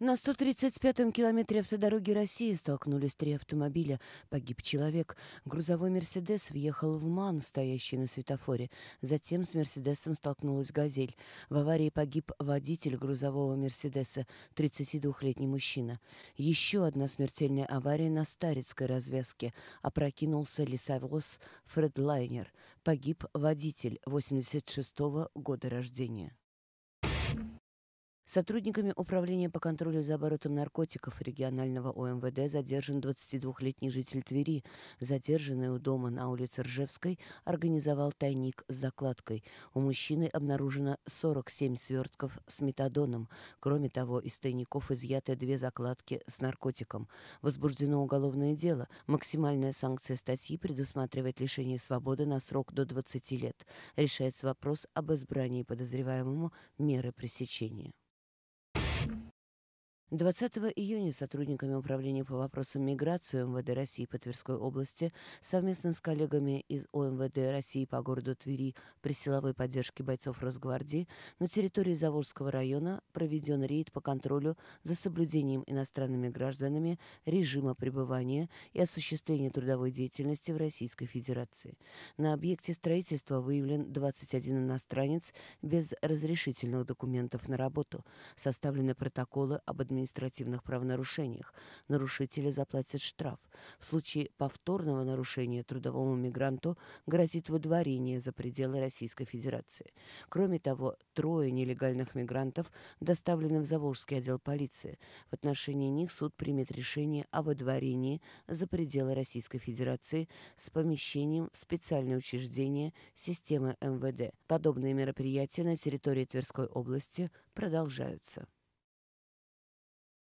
На 135-м километре автодороги России столкнулись три автомобиля. Погиб человек. Грузовой «Мерседес» въехал в МАН, стоящий на светофоре. Затем с «Мерседесом» столкнулась «Газель». В аварии погиб водитель грузового «Мерседеса», 32-летний мужчина. Еще одна смертельная авария на Старицкой развязке. Опрокинулся лесовоз «Фредлайнер». Погиб водитель 86-го года рождения. Сотрудниками Управления по контролю за оборотом наркотиков регионального ОМВД задержан 22-летний житель Твери. Задержанный у дома на улице Ржевской организовал тайник с закладкой. У мужчины обнаружено 47 свертков с метадоном. Кроме того, из тайников изъяты две закладки с наркотиком. Возбуждено уголовное дело. Максимальная санкция статьи предусматривает лишение свободы на срок до 20 лет. Решается вопрос об избрании подозреваемому меры пресечения. 20 июня сотрудниками Управления по вопросам миграции МВД России по Тверской области совместно с коллегами из ОМВД России по городу Твери при силовой поддержке бойцов Росгвардии на территории Заволжского района проведен рейд по контролю за соблюдением иностранными гражданами режима пребывания и осуществления трудовой деятельности в Российской Федерации. На объекте строительства выявлен 21 иностранец без разрешительных документов на работу. Составлены протоколы об администрации административных правонарушениях. Нарушители заплатят штраф. В случае повторного нарушения трудовому мигранту грозит выдворение за пределы Российской Федерации. Кроме того, трое нелегальных мигрантов доставлены в Заволжский отдел полиции. В отношении них суд примет решение о выдворении за пределы Российской Федерации с помещением в специальное учреждение системы МВД. Подобные мероприятия на территории Тверской области продолжаются.